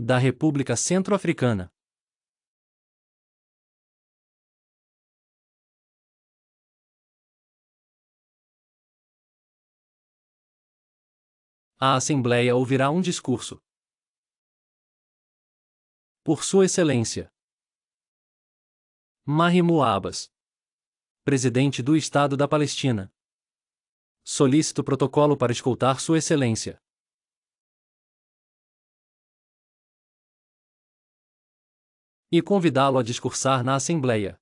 da República Centro-Africana. A Assembleia ouvirá um discurso. Por Sua Excelência. Mahimo Abbas, Presidente do Estado da Palestina. Solicito protocolo para escoltar Sua Excelência. e convidá-lo a discursar na Assembleia.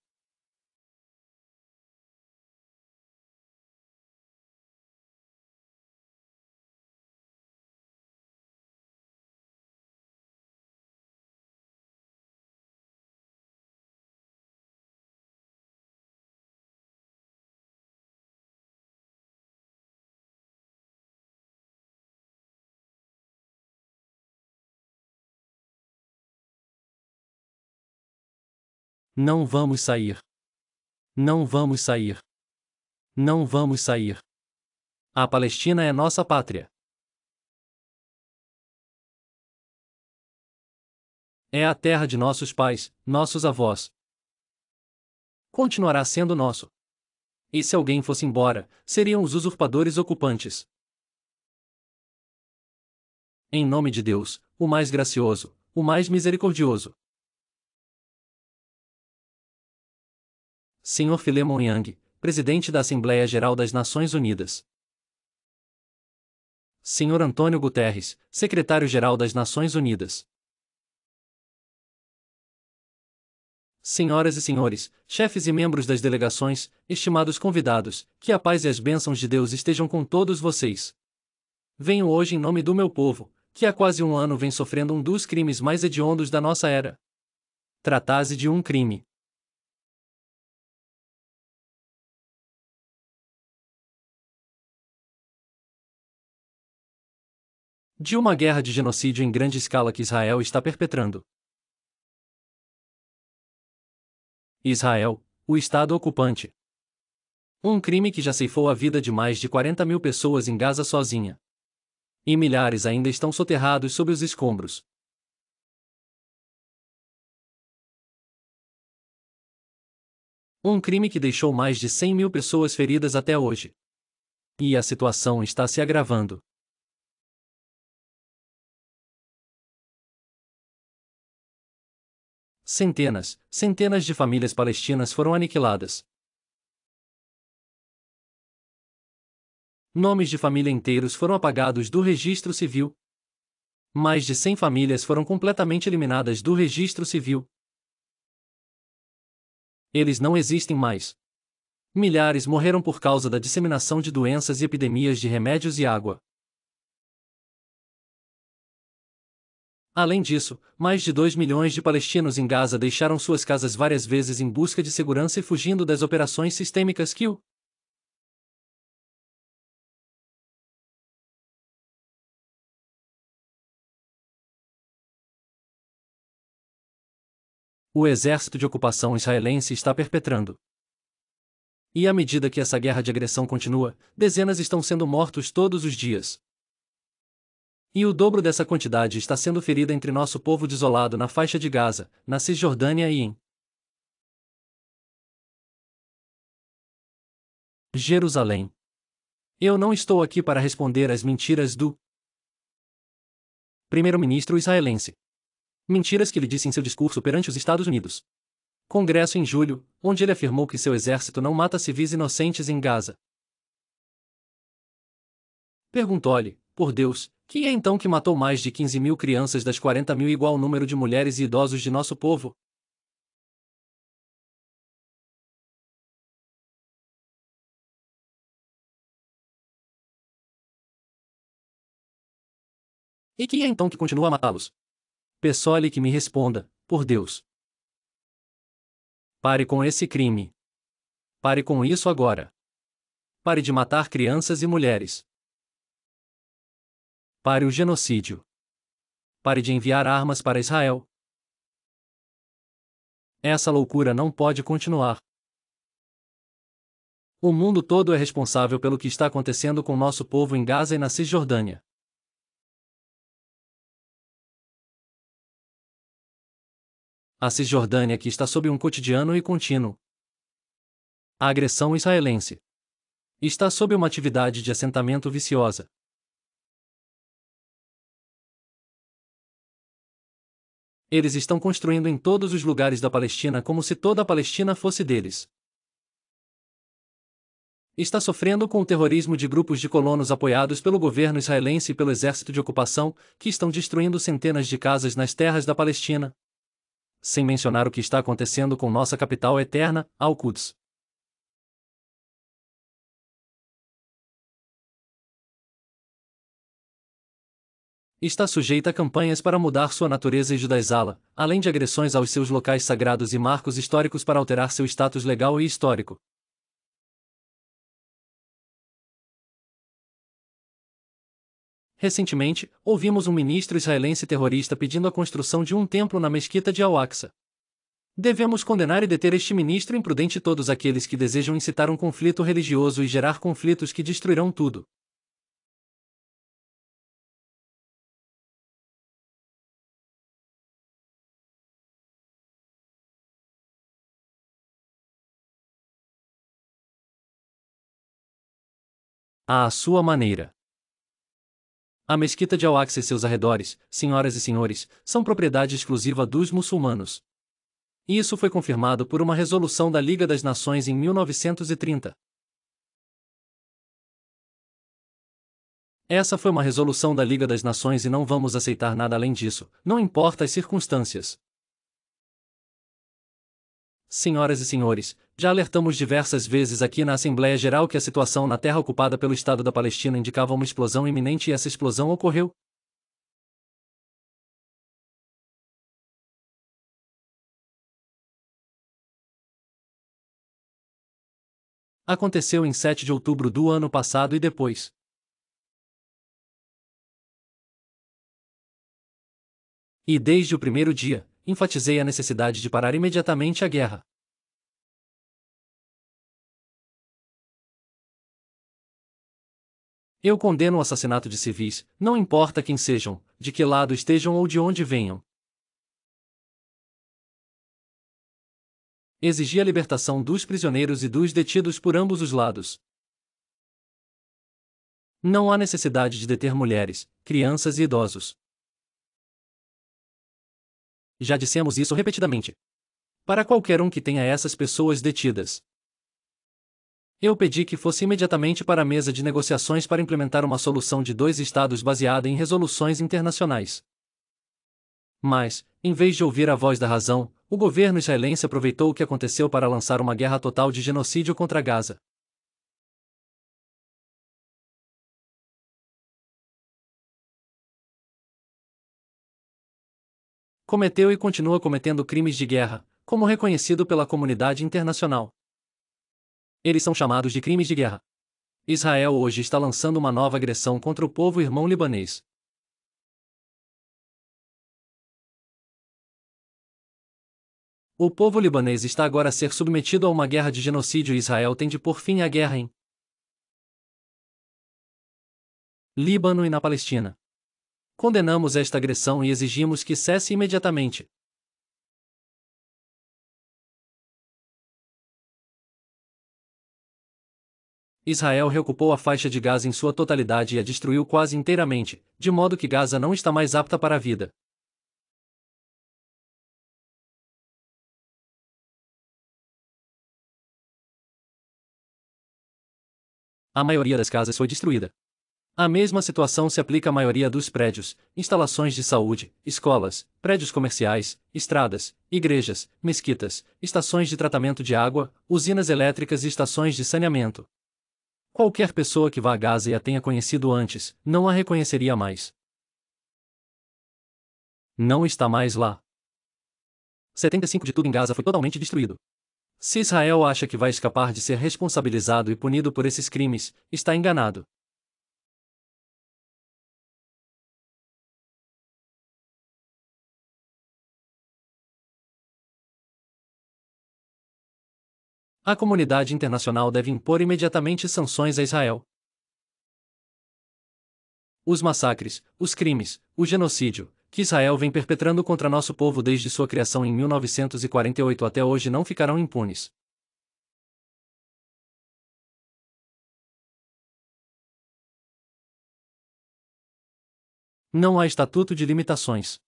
Não vamos sair. Não vamos sair. Não vamos sair. A Palestina é nossa pátria. É a terra de nossos pais, nossos avós. Continuará sendo nosso. E se alguém fosse embora, seriam os usurpadores ocupantes. Em nome de Deus, o mais gracioso, o mais misericordioso. Sr. Filémon Yang, presidente da Assembleia Geral das Nações Unidas. Sr. Antônio Guterres, secretário-geral das Nações Unidas. Senhoras e senhores, chefes e membros das delegações, estimados convidados, que a paz e as bênçãos de Deus estejam com todos vocês. Venho hoje em nome do meu povo, que há quase um ano vem sofrendo um dos crimes mais hediondos da nossa era. Tratasse de um crime de uma guerra de genocídio em grande escala que Israel está perpetrando. Israel, o Estado ocupante. Um crime que já ceifou a vida de mais de 40 mil pessoas em Gaza sozinha. E milhares ainda estão soterrados sob os escombros. Um crime que deixou mais de 100 mil pessoas feridas até hoje. E a situação está se agravando. centenas, centenas de famílias palestinas foram aniquiladas. Nomes de família inteiros foram apagados do registro civil. Mais de 100 famílias foram completamente eliminadas do registro civil. Eles não existem mais. Milhares morreram por causa da disseminação de doenças e epidemias de remédios e água. Além disso, mais de 2 milhões de palestinos em Gaza deixaram suas casas várias vezes em busca de segurança e fugindo das operações sistêmicas que o o exército de ocupação israelense está perpetrando. E à medida que essa guerra de agressão continua, dezenas estão sendo mortos todos os dias. E o dobro dessa quantidade está sendo ferida entre nosso povo desolado na faixa de Gaza, na Cisjordânia e em Jerusalém. Eu não estou aqui para responder às mentiras do primeiro-ministro israelense. Mentiras que ele disse em seu discurso perante os Estados Unidos. Congresso em julho, onde ele afirmou que seu exército não mata civis inocentes em Gaza. Perguntou-lhe, por Deus, quem é então que matou mais de 15 mil crianças das 40 mil igual número de mulheres e idosos de nosso povo? E quem é então que continua a matá-los? Peçole que me responda, por Deus. Pare com esse crime. Pare com isso agora. Pare de matar crianças e mulheres. Pare o genocídio. Pare de enviar armas para Israel. Essa loucura não pode continuar. O mundo todo é responsável pelo que está acontecendo com nosso povo em Gaza e na Cisjordânia. A Cisjordânia que está sob um cotidiano e contínuo. A agressão israelense está sob uma atividade de assentamento viciosa. Eles estão construindo em todos os lugares da Palestina como se toda a Palestina fosse deles. Está sofrendo com o terrorismo de grupos de colonos apoiados pelo governo israelense e pelo exército de ocupação, que estão destruindo centenas de casas nas terras da Palestina. Sem mencionar o que está acontecendo com nossa capital eterna, Al-Quds. está sujeita a campanhas para mudar sua natureza e judaizá-la, além de agressões aos seus locais sagrados e marcos históricos para alterar seu status legal e histórico. Recentemente, ouvimos um ministro israelense terrorista pedindo a construção de um templo na mesquita de Al-Aqsa. Devemos condenar e deter este ministro imprudente e todos aqueles que desejam incitar um conflito religioso e gerar conflitos que destruirão tudo. à sua maneira. A mesquita de Al-Aqsa e seus arredores, senhoras e senhores, são propriedade exclusiva dos muçulmanos. isso foi confirmado por uma resolução da Liga das Nações em 1930. Essa foi uma resolução da Liga das Nações e não vamos aceitar nada além disso, não importa as circunstâncias. Senhoras e senhores, já alertamos diversas vezes aqui na Assembleia Geral que a situação na terra ocupada pelo Estado da Palestina indicava uma explosão iminente e essa explosão ocorreu. Aconteceu em 7 de outubro do ano passado e depois. E desde o primeiro dia, enfatizei a necessidade de parar imediatamente a guerra. Eu condeno o assassinato de civis, não importa quem sejam, de que lado estejam ou de onde venham. Exigi a libertação dos prisioneiros e dos detidos por ambos os lados. Não há necessidade de deter mulheres, crianças e idosos já dissemos isso repetidamente. Para qualquer um que tenha essas pessoas detidas. Eu pedi que fosse imediatamente para a mesa de negociações para implementar uma solução de dois estados baseada em resoluções internacionais. Mas, em vez de ouvir a voz da razão, o governo israelense aproveitou o que aconteceu para lançar uma guerra total de genocídio contra Gaza. cometeu e continua cometendo crimes de guerra, como reconhecido pela comunidade internacional. Eles são chamados de crimes de guerra. Israel hoje está lançando uma nova agressão contra o povo irmão libanês. O povo libanês está agora a ser submetido a uma guerra de genocídio e Israel tem de pôr fim à guerra em Líbano e na Palestina condenamos esta agressão e exigimos que cesse imediatamente. Israel recupou a faixa de Gaza em sua totalidade e a destruiu quase inteiramente, de modo que Gaza não está mais apta para a vida. A maioria das casas foi destruída. A mesma situação se aplica à maioria dos prédios, instalações de saúde, escolas, prédios comerciais, estradas, igrejas, mesquitas, estações de tratamento de água, usinas elétricas e estações de saneamento. Qualquer pessoa que vá a Gaza e a tenha conhecido antes, não a reconheceria mais. Não está mais lá. 75 de tudo em Gaza foi totalmente destruído. Se Israel acha que vai escapar de ser responsabilizado e punido por esses crimes, está enganado. a comunidade internacional deve impor imediatamente sanções a Israel. Os massacres, os crimes, o genocídio, que Israel vem perpetrando contra nosso povo desde sua criação em 1948 até hoje não ficarão impunes. Não há estatuto de limitações.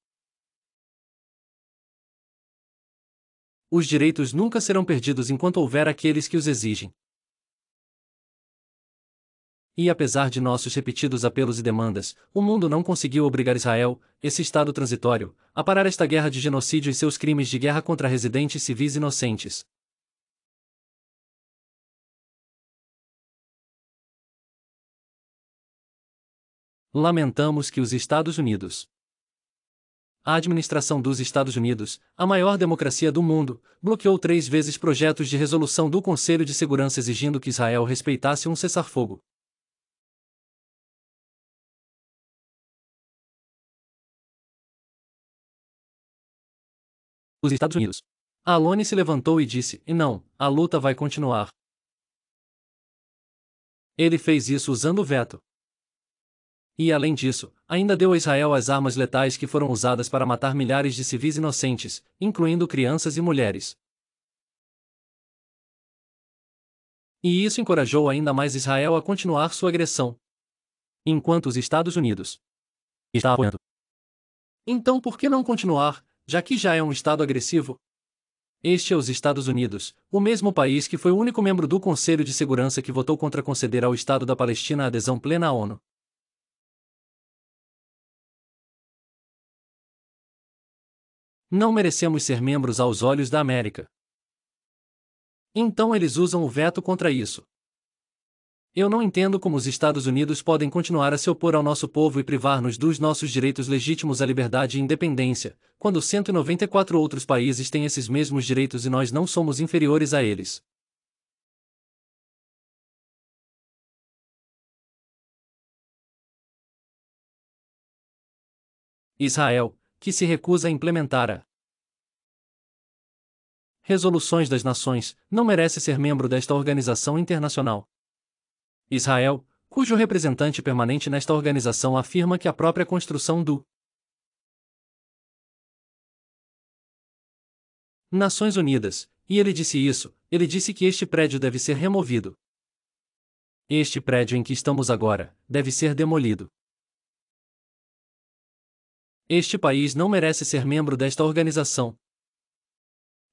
os direitos nunca serão perdidos enquanto houver aqueles que os exigem. E apesar de nossos repetidos apelos e demandas, o mundo não conseguiu obrigar Israel, esse Estado transitório, a parar esta guerra de genocídio e seus crimes de guerra contra residentes civis inocentes. Lamentamos que os Estados Unidos a administração dos Estados Unidos, a maior democracia do mundo, bloqueou três vezes projetos de resolução do Conselho de Segurança exigindo que Israel respeitasse um cessar-fogo. Os Estados Unidos. Aloni Alone se levantou e disse: E não, a luta vai continuar. Ele fez isso usando o veto e, além disso, ainda deu a Israel as armas letais que foram usadas para matar milhares de civis inocentes, incluindo crianças e mulheres. E isso encorajou ainda mais Israel a continuar sua agressão. Enquanto os Estados Unidos está apoiando. Então por que não continuar, já que já é um Estado agressivo? Este é os Estados Unidos, o mesmo país que foi o único membro do Conselho de Segurança que votou contra conceder ao Estado da Palestina a adesão plena à ONU. Não merecemos ser membros aos olhos da América. Então eles usam o veto contra isso. Eu não entendo como os Estados Unidos podem continuar a se opor ao nosso povo e privar-nos dos nossos direitos legítimos à liberdade e independência, quando 194 outros países têm esses mesmos direitos e nós não somos inferiores a eles. Israel, que se recusa a implementar a Resoluções das Nações, não merece ser membro desta organização internacional. Israel, cujo representante permanente nesta organização afirma que a própria construção do Nações Unidas, e ele disse isso, ele disse que este prédio deve ser removido. Este prédio em que estamos agora deve ser demolido. Este país não merece ser membro desta organização.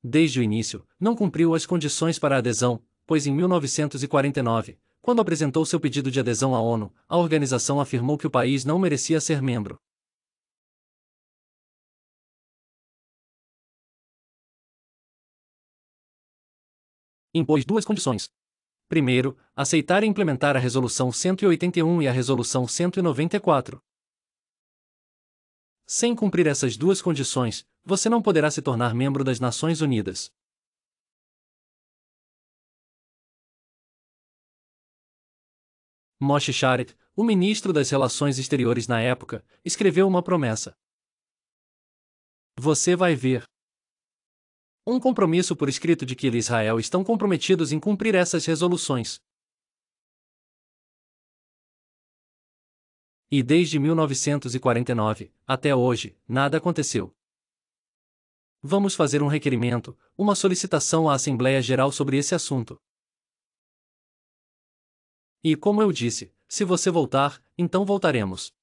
Desde o início, não cumpriu as condições para a adesão, pois em 1949, quando apresentou seu pedido de adesão à ONU, a organização afirmou que o país não merecia ser membro. Impôs duas condições. Primeiro, aceitar e implementar a Resolução 181 e a Resolução 194. Sem cumprir essas duas condições, você não poderá se tornar membro das Nações Unidas. Moshe Sharet, o ministro das Relações Exteriores na época, escreveu uma promessa. Você vai ver. Um compromisso por escrito de que Israel estão comprometidos em cumprir essas resoluções. E desde 1949, até hoje, nada aconteceu. Vamos fazer um requerimento, uma solicitação à Assembleia Geral sobre esse assunto. E como eu disse, se você voltar, então voltaremos.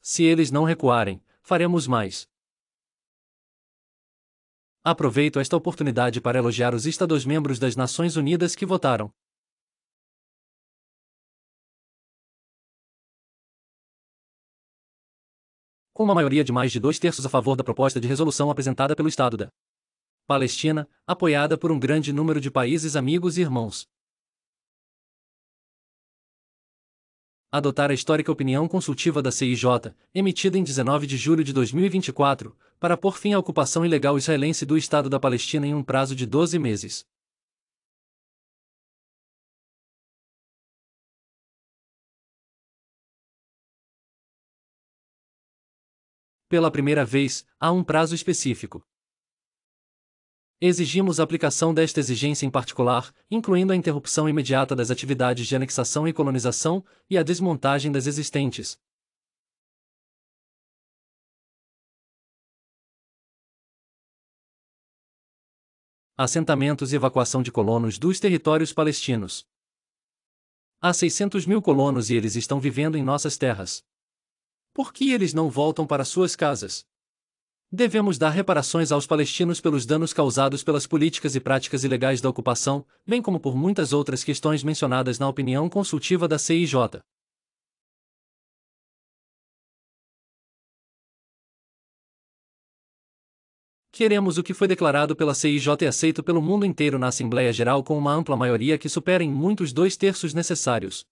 Se eles não recuarem, faremos mais. Aproveito esta oportunidade para elogiar os Estados membros das Nações Unidas que votaram. com uma maioria de mais de dois terços a favor da proposta de resolução apresentada pelo Estado da Palestina, apoiada por um grande número de países amigos e irmãos. Adotar a histórica opinião consultiva da CIJ, emitida em 19 de julho de 2024, para pôr fim à ocupação ilegal israelense do Estado da Palestina em um prazo de 12 meses. pela primeira vez, há um prazo específico. Exigimos a aplicação desta exigência em particular, incluindo a interrupção imediata das atividades de anexação e colonização e a desmontagem das existentes. Assentamentos e evacuação de colonos dos territórios palestinos. Há 600 mil colonos e eles estão vivendo em nossas terras. Por que eles não voltam para suas casas? Devemos dar reparações aos palestinos pelos danos causados pelas políticas e práticas ilegais da ocupação, bem como por muitas outras questões mencionadas na opinião consultiva da CIJ. Queremos o que foi declarado pela CIJ e aceito pelo mundo inteiro na Assembleia Geral com uma ampla maioria que supera em muitos dois terços necessários.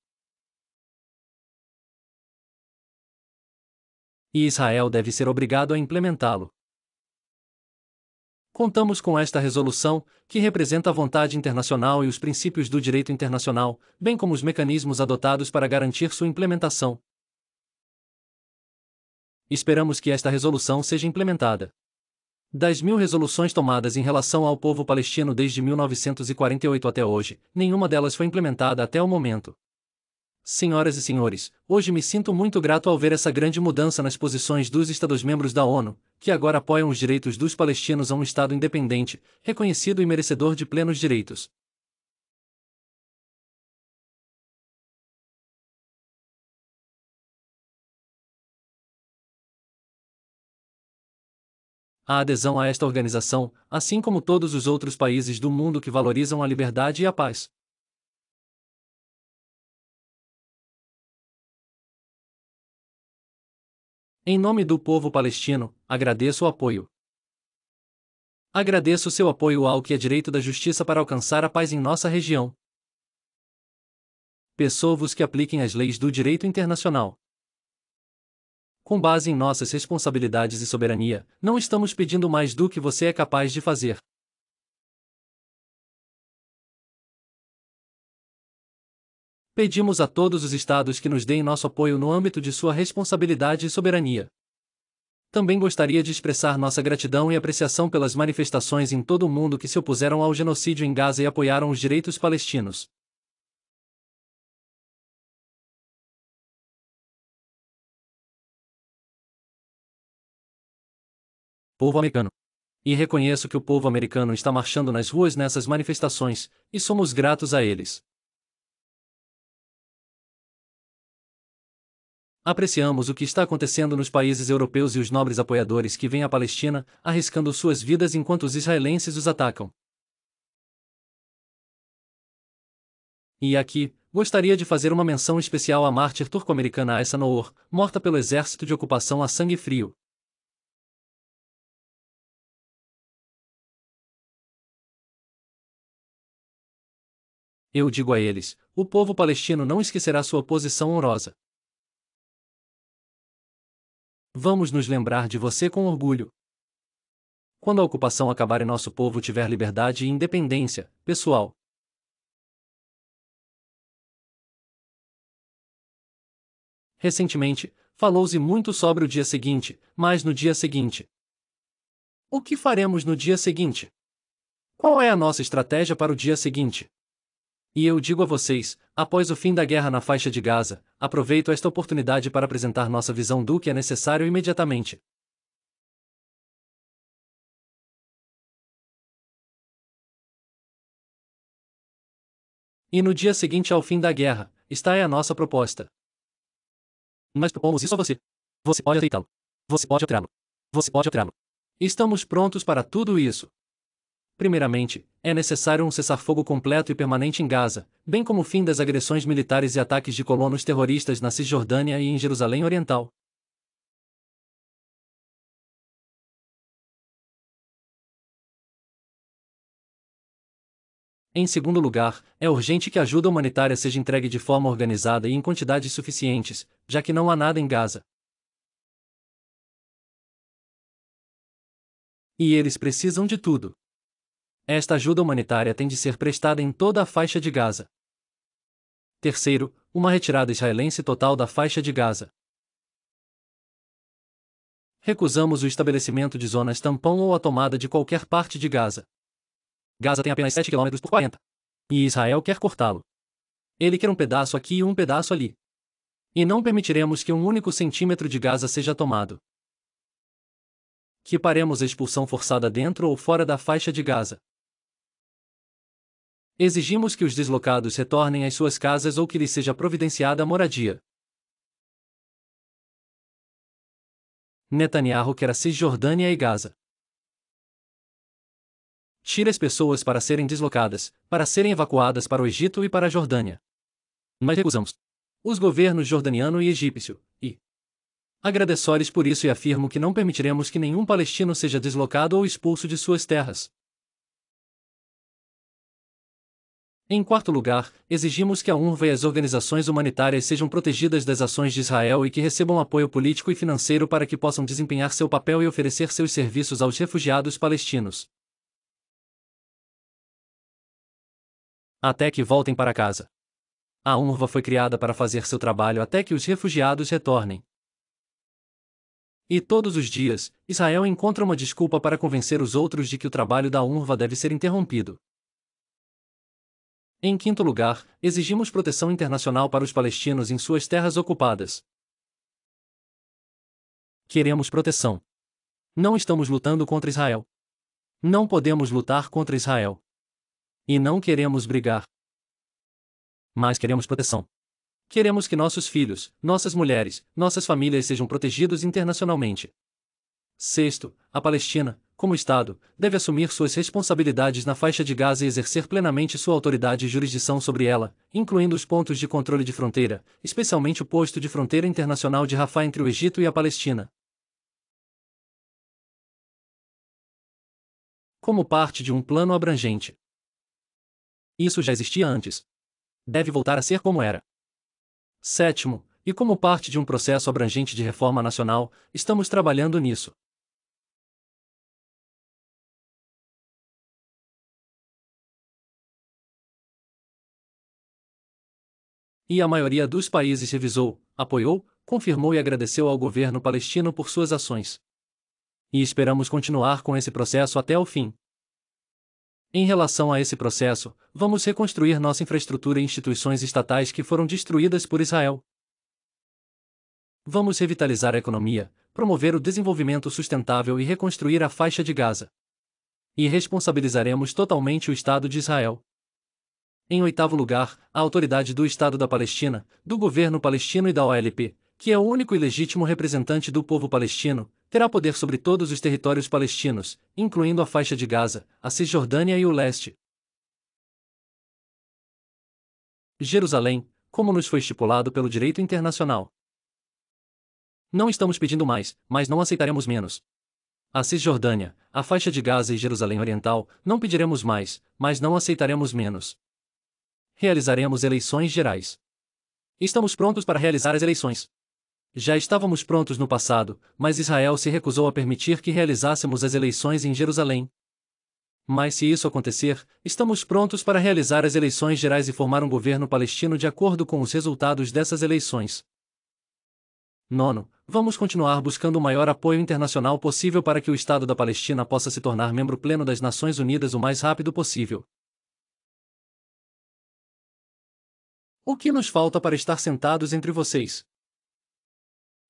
e Israel deve ser obrigado a implementá-lo. Contamos com esta resolução, que representa a vontade internacional e os princípios do direito internacional, bem como os mecanismos adotados para garantir sua implementação. Esperamos que esta resolução seja implementada. Das mil resoluções tomadas em relação ao povo palestino desde 1948 até hoje, nenhuma delas foi implementada até o momento. Senhoras e senhores, hoje me sinto muito grato ao ver essa grande mudança nas posições dos Estados-membros da ONU, que agora apoiam os direitos dos palestinos a um Estado independente, reconhecido e merecedor de plenos direitos. A adesão a esta organização, assim como todos os outros países do mundo que valorizam a liberdade e a paz, Em nome do povo palestino, agradeço o apoio. Agradeço seu apoio ao que é direito da justiça para alcançar a paz em nossa região. Peço-vos que apliquem as leis do direito internacional. Com base em nossas responsabilidades e soberania, não estamos pedindo mais do que você é capaz de fazer. pedimos a todos os estados que nos deem nosso apoio no âmbito de sua responsabilidade e soberania. Também gostaria de expressar nossa gratidão e apreciação pelas manifestações em todo o mundo que se opuseram ao genocídio em Gaza e apoiaram os direitos palestinos. Povo americano. E reconheço que o povo americano está marchando nas ruas nessas manifestações, e somos gratos a eles. apreciamos o que está acontecendo nos países europeus e os nobres apoiadores que vêm à Palestina, arriscando suas vidas enquanto os israelenses os atacam. E aqui, gostaria de fazer uma menção especial à mártir turco-americana Essa Noor, morta pelo exército de ocupação a sangue frio. Eu digo a eles: o povo palestino não esquecerá sua posição honrosa. Vamos nos lembrar de você com orgulho. Quando a ocupação acabar e nosso povo tiver liberdade e independência, pessoal. Recentemente, falou-se muito sobre o dia seguinte, mas no dia seguinte. O que faremos no dia seguinte? Qual é a nossa estratégia para o dia seguinte? E eu digo a vocês, após o fim da guerra na faixa de Gaza, aproveito esta oportunidade para apresentar nossa visão do que é necessário imediatamente. E no dia seguinte ao fim da guerra, está é a nossa proposta. Nós propomos isso a você. Você pode aceitá-lo. Você pode alterá-lo. Você pode alterá-lo. Estamos prontos para tudo isso. Primeiramente, é necessário um cessar-fogo completo e permanente em Gaza, bem como o fim das agressões militares e ataques de colonos terroristas na Cisjordânia e em Jerusalém Oriental. Em segundo lugar, é urgente que a ajuda humanitária seja entregue de forma organizada e em quantidades suficientes, já que não há nada em Gaza. E eles precisam de tudo. Esta ajuda humanitária tem de ser prestada em toda a faixa de Gaza. Terceiro, uma retirada israelense total da faixa de Gaza. Recusamos o estabelecimento de zonas tampão ou a tomada de qualquer parte de Gaza. Gaza tem apenas 7 km por 40. E Israel quer cortá-lo. Ele quer um pedaço aqui e um pedaço ali. E não permitiremos que um único centímetro de Gaza seja tomado. Que paremos a expulsão forçada dentro ou fora da faixa de Gaza. Exigimos que os deslocados retornem às suas casas ou que lhes seja providenciada a moradia. Netanyahu quer a Cisjordânia e Gaza. Tire as pessoas para serem deslocadas, para serem evacuadas para o Egito e para a Jordânia. Mas recusamos. Os governos jordaniano e egípcio, e. Agradeço-lhes por isso e afirmo que não permitiremos que nenhum palestino seja deslocado ou expulso de suas terras. Em quarto lugar, exigimos que a UNRWA e as organizações humanitárias sejam protegidas das ações de Israel e que recebam apoio político e financeiro para que possam desempenhar seu papel e oferecer seus serviços aos refugiados palestinos. Até que voltem para casa. A UNRWA foi criada para fazer seu trabalho até que os refugiados retornem. E todos os dias, Israel encontra uma desculpa para convencer os outros de que o trabalho da UNRWA deve ser interrompido. Em quinto lugar, exigimos proteção internacional para os palestinos em suas terras ocupadas. Queremos proteção. Não estamos lutando contra Israel. Não podemos lutar contra Israel. E não queremos brigar. Mas queremos proteção. Queremos que nossos filhos, nossas mulheres, nossas famílias sejam protegidos internacionalmente. Sexto, a Palestina, como Estado, deve assumir suas responsabilidades na faixa de Gaza e exercer plenamente sua autoridade e jurisdição sobre ela, incluindo os pontos de controle de fronteira, especialmente o posto de fronteira internacional de Rafah entre o Egito e a Palestina. Como parte de um plano abrangente. Isso já existia antes. Deve voltar a ser como era. Sétimo, e como parte de um processo abrangente de reforma nacional, estamos trabalhando nisso. E a maioria dos países revisou, apoiou, confirmou e agradeceu ao governo palestino por suas ações. E esperamos continuar com esse processo até o fim. Em relação a esse processo, vamos reconstruir nossa infraestrutura e instituições estatais que foram destruídas por Israel. Vamos revitalizar a economia, promover o desenvolvimento sustentável e reconstruir a faixa de Gaza. E responsabilizaremos totalmente o Estado de Israel. Em oitavo lugar, a autoridade do Estado da Palestina, do governo palestino e da OLP, que é o único e legítimo representante do povo palestino, terá poder sobre todos os territórios palestinos, incluindo a faixa de Gaza, a Cisjordânia e o leste. Jerusalém, como nos foi estipulado pelo direito internacional. Não estamos pedindo mais, mas não aceitaremos menos. A Cisjordânia, a faixa de Gaza e Jerusalém Oriental, não pediremos mais, mas não aceitaremos menos realizaremos eleições gerais. Estamos prontos para realizar as eleições. Já estávamos prontos no passado, mas Israel se recusou a permitir que realizássemos as eleições em Jerusalém. Mas se isso acontecer, estamos prontos para realizar as eleições gerais e formar um governo palestino de acordo com os resultados dessas eleições. Nono, vamos continuar buscando o maior apoio internacional possível para que o Estado da Palestina possa se tornar membro pleno das Nações Unidas o mais rápido possível. O que nos falta para estar sentados entre vocês?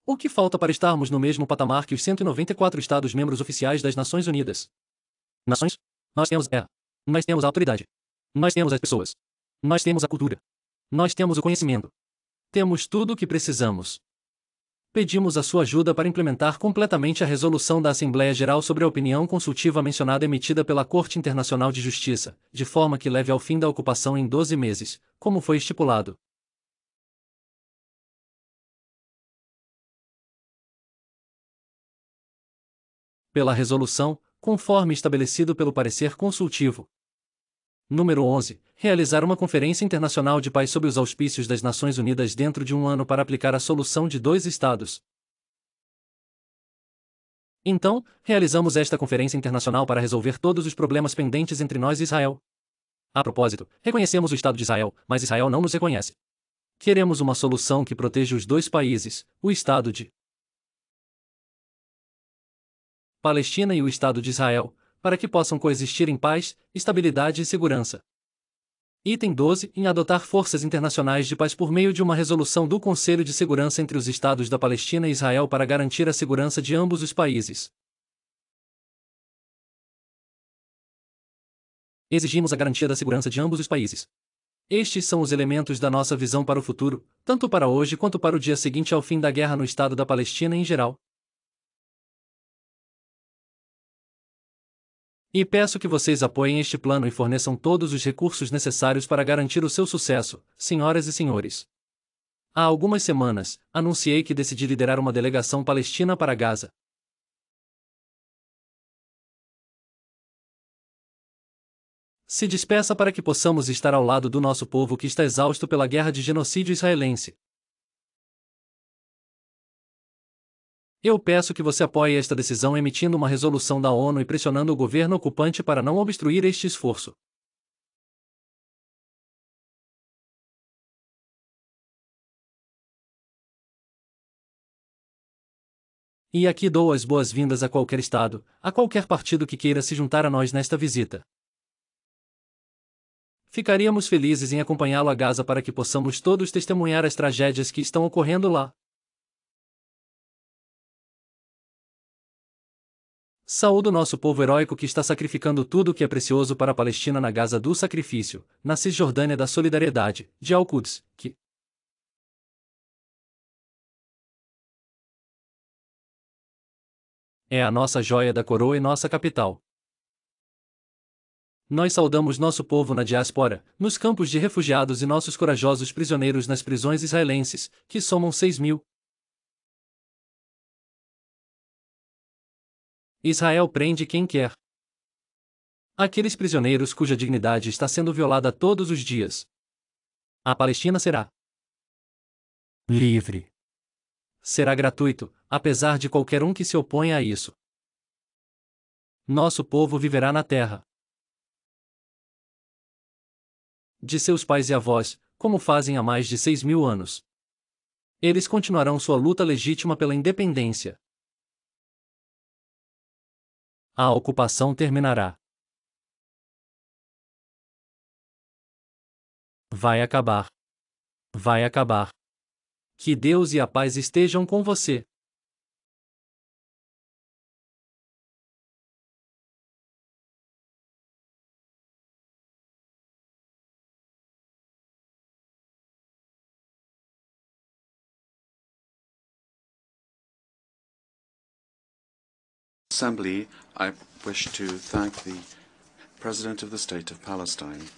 O que falta para estarmos no mesmo patamar que os 194 Estados-membros oficiais das Nações Unidas? Nações? Nós temos a. Nós temos a autoridade. Nós temos as pessoas. Nós temos a cultura. Nós temos o conhecimento. Temos tudo o que precisamos pedimos a sua ajuda para implementar completamente a resolução da Assembleia Geral sobre a opinião consultiva mencionada emitida pela Corte Internacional de Justiça, de forma que leve ao fim da ocupação em 12 meses, como foi estipulado. Pela resolução, conforme estabelecido pelo parecer consultivo, Número 11. Realizar uma conferência internacional de paz sob os auspícios das Nações Unidas dentro de um ano para aplicar a solução de dois estados. Então, realizamos esta conferência internacional para resolver todos os problemas pendentes entre nós e Israel. A propósito, reconhecemos o Estado de Israel, mas Israel não nos reconhece. Queremos uma solução que proteja os dois países, o Estado de Palestina e o Estado de Israel, para que possam coexistir em paz, estabilidade e segurança. Item 12. Em adotar forças internacionais de paz por meio de uma resolução do Conselho de Segurança entre os Estados da Palestina e Israel para garantir a segurança de ambos os países. Exigimos a garantia da segurança de ambos os países. Estes são os elementos da nossa visão para o futuro, tanto para hoje quanto para o dia seguinte ao fim da guerra no Estado da Palestina em geral. E peço que vocês apoiem este plano e forneçam todos os recursos necessários para garantir o seu sucesso, senhoras e senhores. Há algumas semanas, anunciei que decidi liderar uma delegação palestina para Gaza. Se despeça para que possamos estar ao lado do nosso povo que está exausto pela guerra de genocídio israelense. Eu peço que você apoie esta decisão emitindo uma resolução da ONU e pressionando o governo ocupante para não obstruir este esforço. E aqui dou as boas-vindas a qualquer Estado, a qualquer partido que queira se juntar a nós nesta visita. Ficaríamos felizes em acompanhá-lo a Gaza para que possamos todos testemunhar as tragédias que estão ocorrendo lá. Saúdo nosso povo heróico que está sacrificando tudo o que é precioso para a Palestina na Gaza do Sacrifício, na Cisjordânia da Solidariedade, de Al-Quds, que é a nossa joia da coroa e nossa capital. Nós saudamos nosso povo na diáspora, nos campos de refugiados e nossos corajosos prisioneiros nas prisões israelenses, que somam 6 mil, Israel prende quem quer. Aqueles prisioneiros cuja dignidade está sendo violada todos os dias. A Palestina será livre. Será gratuito, apesar de qualquer um que se oponha a isso. Nosso povo viverá na terra de seus pais e avós, como fazem há mais de seis mil anos. Eles continuarão sua luta legítima pela independência a ocupação terminará. Vai acabar. Vai acabar. Que Deus e a paz estejam com você. Assembly, I wish to thank the President of the State of Palestine.